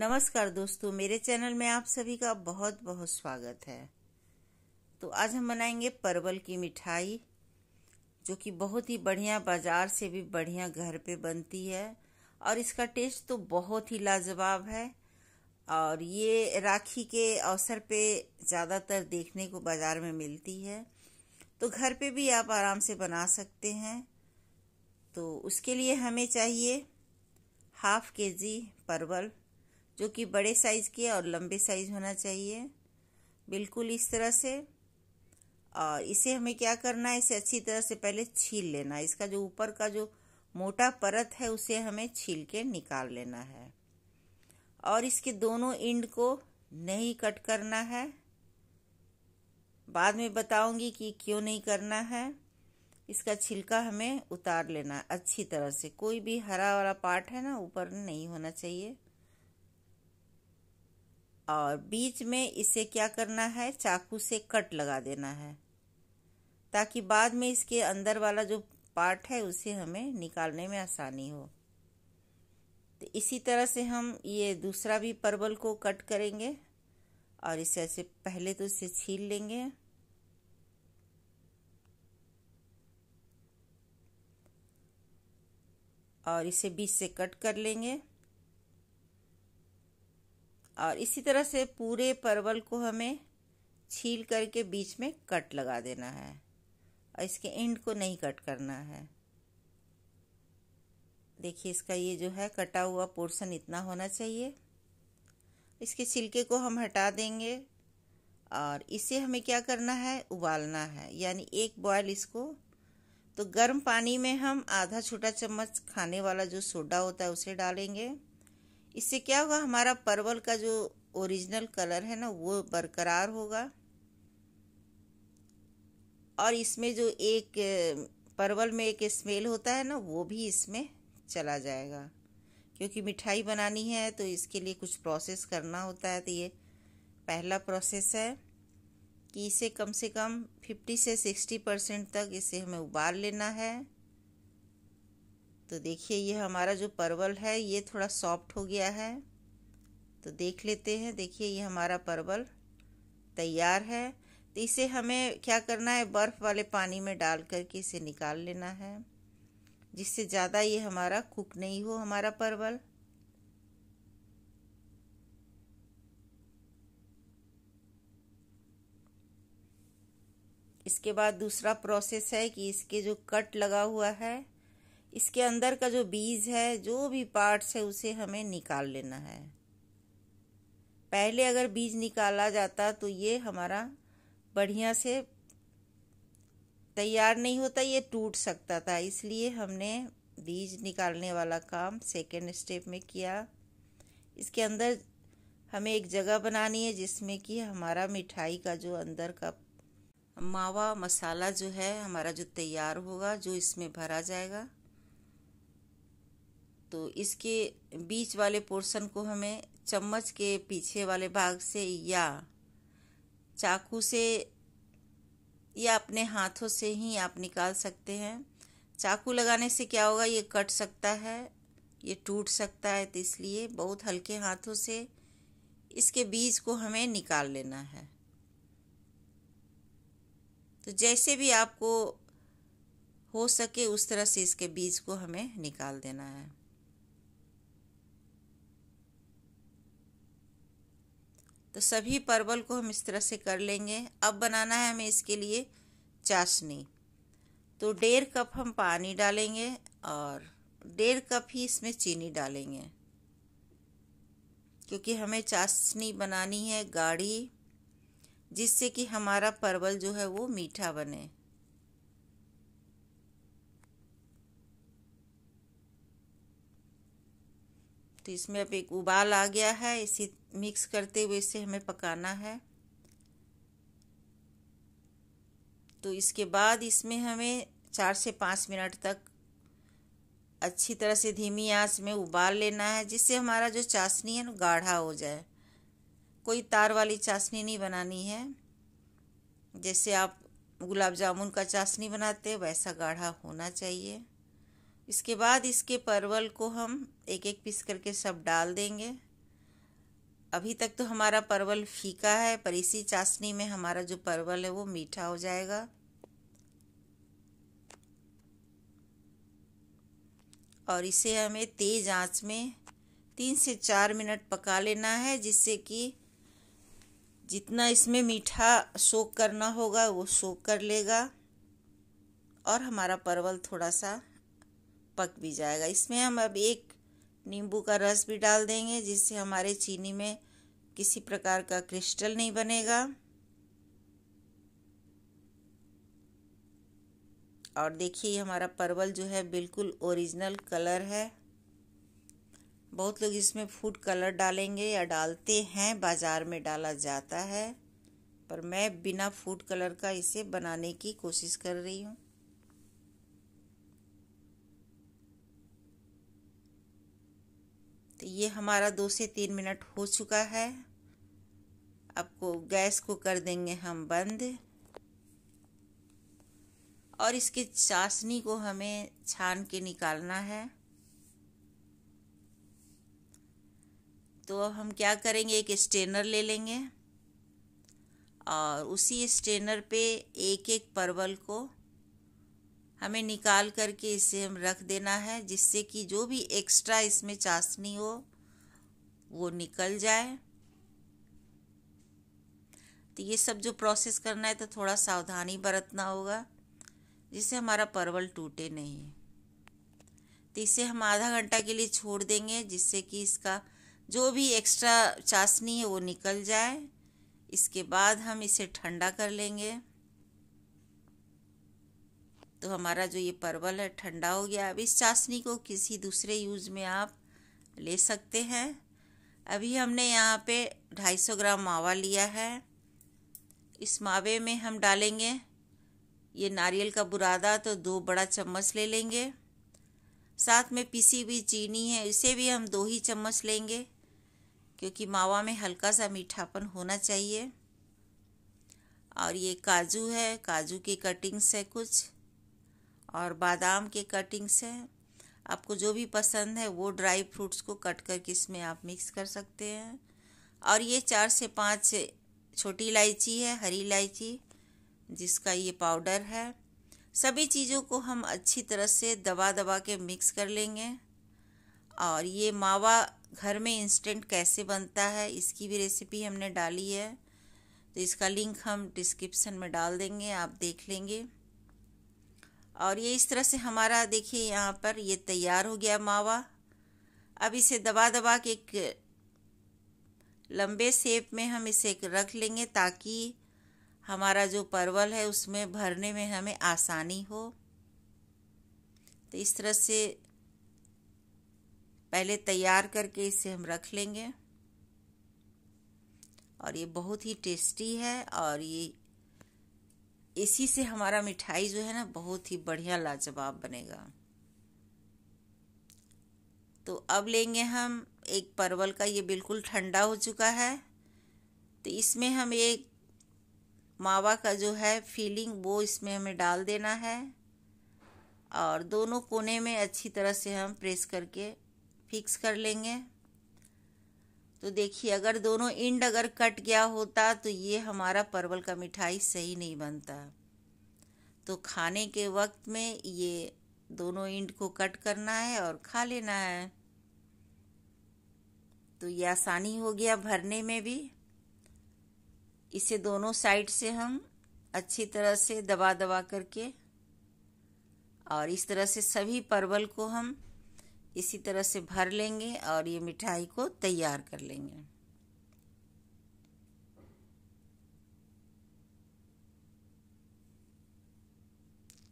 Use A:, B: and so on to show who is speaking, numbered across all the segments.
A: नमस्कार दोस्तों मेरे चैनल में आप सभी का बहुत बहुत स्वागत है तो आज हम बनाएंगे परवल की मिठाई जो कि बहुत ही बढ़िया बाज़ार से भी बढ़िया घर पे बनती है और इसका टेस्ट तो बहुत ही लाजवाब है और ये राखी के अवसर पे ज़्यादातर देखने को बाज़ार में मिलती है तो घर पे भी आप आराम से बना सकते हैं तो उसके लिए हमें चाहिए हाफ के जी परवल जो कि बड़े साइज़ की है और लंबे साइज़ होना चाहिए बिल्कुल इस तरह से और इसे हमें क्या करना है इसे अच्छी तरह से पहले छील लेना है इसका जो ऊपर का जो मोटा परत है उसे हमें छील के निकाल लेना है और इसके दोनों इंड को नहीं कट करना है बाद में बताऊंगी कि क्यों नहीं करना है इसका छिलका हमें उतार लेना अच्छी तरह से कोई भी हरा वाला पार्ट है ना ऊपर नहीं होना चाहिए और बीच में इसे क्या करना है चाकू से कट लगा देना है ताकि बाद में इसके अंदर वाला जो पार्ट है उसे हमें निकालने में आसानी हो तो इसी तरह से हम ये दूसरा भी परवल को कट करेंगे और इसे ऐसे पहले तो इसे छील लेंगे और इसे बीच से कट कर लेंगे और इसी तरह से पूरे परवल को हमें छील करके बीच में कट लगा देना है और इसके एंड को नहीं कट करना है देखिए इसका ये जो है कटा हुआ पोर्शन इतना होना चाहिए इसके छिलके को हम हटा देंगे और इसे हमें क्या करना है उबालना है यानी एक बॉयल इसको तो गर्म पानी में हम आधा छोटा चम्मच खाने वाला जो सोडा होता है उसे डालेंगे इससे क्या होगा हमारा परवल का जो ओरिजिनल कलर है ना वो बरकरार होगा और इसमें जो एक परवल में एक स्मेल होता है ना वो भी इसमें चला जाएगा क्योंकि मिठाई बनानी है तो इसके लिए कुछ प्रोसेस करना होता है तो ये पहला प्रोसेस है कि इसे कम से कम 50 से 60 परसेंट तक इसे हमें उबाल लेना है तो देखिए ये हमारा जो परवल है ये थोड़ा सॉफ्ट हो गया है तो देख लेते हैं देखिए ये हमारा परवल तैयार है तो इसे हमें क्या करना है बर्फ़ वाले पानी में डाल करके इसे निकाल लेना है जिससे ज़्यादा ये हमारा कुक नहीं हो हमारा परवल इसके बाद दूसरा प्रोसेस है कि इसके जो कट लगा हुआ है इसके अंदर का जो बीज है जो भी पार्ट्स है उसे हमें निकाल लेना है पहले अगर बीज निकाला जाता तो ये हमारा बढ़िया से तैयार नहीं होता ये टूट सकता था इसलिए हमने बीज निकालने वाला काम सेकेंड स्टेप में किया इसके अंदर हमें एक जगह बनानी है जिसमें कि हमारा मिठाई का जो अंदर का मावा मसाला जो है हमारा जो तैयार होगा जो इसमें भरा जाएगा तो इसके बीच वाले पोर्शन को हमें चम्मच के पीछे वाले भाग से या चाकू से या अपने हाथों से ही आप निकाल सकते हैं चाकू लगाने से क्या होगा ये कट सकता है ये टूट सकता है तो इसलिए बहुत हल्के हाथों से इसके बीज को हमें निकाल लेना है तो जैसे भी आपको हो सके उस तरह से इसके बीज को हमें निकाल देना है तो सभी परवल को हम इस तरह से कर लेंगे अब बनाना है हमें इसके लिए चाशनी तो डेढ़ कप हम पानी डालेंगे और डेढ़ कप ही इसमें चीनी डालेंगे क्योंकि हमें चाशनी बनानी है गाढ़ी जिससे कि हमारा परवल जो है वो मीठा बने तो इसमें अब एक उबाल आ गया है इसी मिक्स करते हुए इसे हमें पकाना है तो इसके बाद इसमें हमें चार से पाँच मिनट तक अच्छी तरह से धीमी आंच में उबाल लेना है जिससे हमारा जो चाशनी है ना गाढ़ा हो जाए कोई तार वाली चाशनी नहीं बनानी है जैसे आप गुलाब जामुन का चाशनी बनाते हैं वैसा गाढ़ा होना चाहिए इसके बाद इसके परवल को हम एक एक पीस करके सब डाल देंगे अभी तक तो हमारा परवल फीका है पर इसी चाशनी में हमारा जो परवल है वो मीठा हो जाएगा और इसे हमें तेज़ आंच में तीन से चार मिनट पका लेना है जिससे कि जितना इसमें मीठा सोख करना होगा वो सोख कर लेगा और हमारा परवल थोड़ा सा पक भी जाएगा इसमें हम अब एक नींबू का रस भी डाल देंगे जिससे हमारे चीनी में किसी प्रकार का क्रिस्टल नहीं बनेगा और देखिए हमारा परवल जो है बिल्कुल ओरिजिनल कलर है बहुत लोग इसमें फूड कलर डालेंगे या डालते हैं बाज़ार में डाला जाता है पर मैं बिना फूड कलर का इसे बनाने की कोशिश कर रही हूँ तो ये हमारा दो से तीन मिनट हो चुका है आपको गैस को कर देंगे हम बंद और इसके चाशनी को हमें छान के निकालना है तो अब हम क्या करेंगे एक स्टेनर ले लेंगे और उसी स्टेनर पे एक एक परवल को हमें निकाल करके इसे हम रख देना है जिससे कि जो भी एक्स्ट्रा इसमें चाशनी हो वो निकल जाए तो ये सब जो प्रोसेस करना है तो थोड़ा सावधानी बरतना होगा जिससे हमारा परवल टूटे नहीं तो इसे हम आधा घंटा के लिए छोड़ देंगे जिससे कि इसका जो भी एक्स्ट्रा चाशनी है वो निकल जाए इसके बाद हम इसे ठंडा कर लेंगे तो हमारा जो ये परवल है ठंडा हो गया अब इस चाशनी को किसी दूसरे यूज़ में आप ले सकते हैं अभी हमने यहाँ पे 250 ग्राम मावा लिया है इस मावे में हम डालेंगे ये नारियल का बुरादा तो दो बड़ा चम्मच ले लेंगे साथ में पीसी हुई चीनी है इसे भी हम दो ही चम्मच लेंगे क्योंकि मावा में हल्का सा मीठापन होना चाहिए और ये काजू है काजू की कटिंग्स है कुछ और बादाम के कटिंग्स हैं आपको जो भी पसंद है वो ड्राई फ्रूट्स को कट करके इसमें आप मिक्स कर सकते हैं और ये चार से पाँच छोटी इलायची है हरी इलायची जिसका ये पाउडर है सभी चीज़ों को हम अच्छी तरह से दबा दबा के मिक्स कर लेंगे और ये मावा घर में इंस्टेंट कैसे बनता है इसकी भी रेसिपी हमने डाली है तो इसका लिंक हम डिस्क्रिप्शन में डाल देंगे आप देख लेंगे और ये इस तरह से हमारा देखिए यहाँ पर ये तैयार हो गया मावा अब इसे दबा दबा के एक लंबे सेप में हम इसे रख लेंगे ताकि हमारा जो परवल है उसमें भरने में हमें आसानी हो तो इस तरह से पहले तैयार करके इसे हम रख लेंगे और ये बहुत ही टेस्टी है और ये इसी से हमारा मिठाई जो है ना बहुत ही बढ़िया लाजवाब बनेगा तो अब लेंगे हम एक परवल का ये बिल्कुल ठंडा हो चुका है तो इसमें हम एक मावा का जो है फीलिंग वो इसमें हमें डाल देना है और दोनों कोने में अच्छी तरह से हम प्रेस करके फिक्स कर लेंगे तो देखिए अगर दोनों इंड अगर कट गया होता तो ये हमारा परवल का मिठाई सही नहीं बनता तो खाने के वक्त में ये दोनों इंड को कट करना है और खा लेना है तो ये आसानी हो गया भरने में भी इसे दोनों साइड से हम अच्छी तरह से दबा दबा करके और इस तरह से सभी परवल को हम इसी तरह से भर लेंगे और ये मिठाई को तैयार कर लेंगे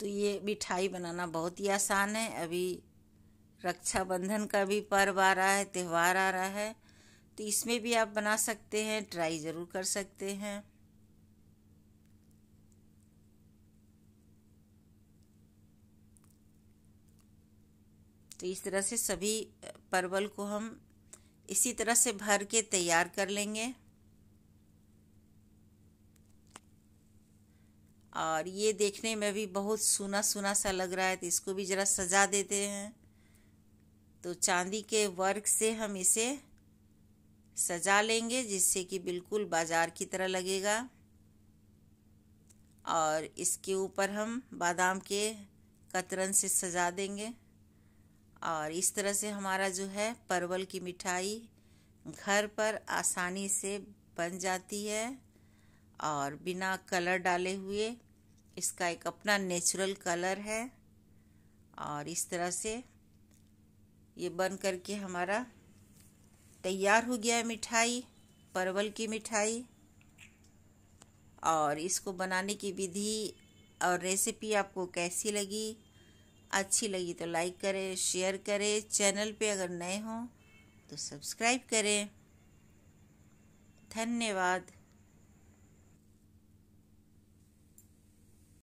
A: तो ये मिठाई बनाना बहुत ही आसान है अभी रक्षाबंधन का भी पर्व आ रहा है त्यौहार आ रहा है तो इसमें भी आप बना सकते हैं ट्राई ज़रूर कर सकते हैं तो इस तरह से सभी परवल को हम इसी तरह से भर के तैयार कर लेंगे और ये देखने में भी बहुत सुना सुना सा लग रहा है तो इसको भी ज़रा सजा देते हैं तो चांदी के वर्क से हम इसे सजा लेंगे जिससे कि बिल्कुल बाज़ार की तरह लगेगा और इसके ऊपर हम बादाम के कतरन से सजा देंगे और इस तरह से हमारा जो है परवल की मिठाई घर पर आसानी से बन जाती है और बिना कलर डाले हुए इसका एक अपना नेचुरल कलर है और इस तरह से ये बन करके हमारा तैयार हो गया है मिठाई परवल की मिठाई और इसको बनाने की विधि और रेसिपी आपको कैसी लगी अच्छी लगी तो लाइक करें शेयर करें चैनल पे अगर नए हों तो सब्सक्राइब करें धन्यवाद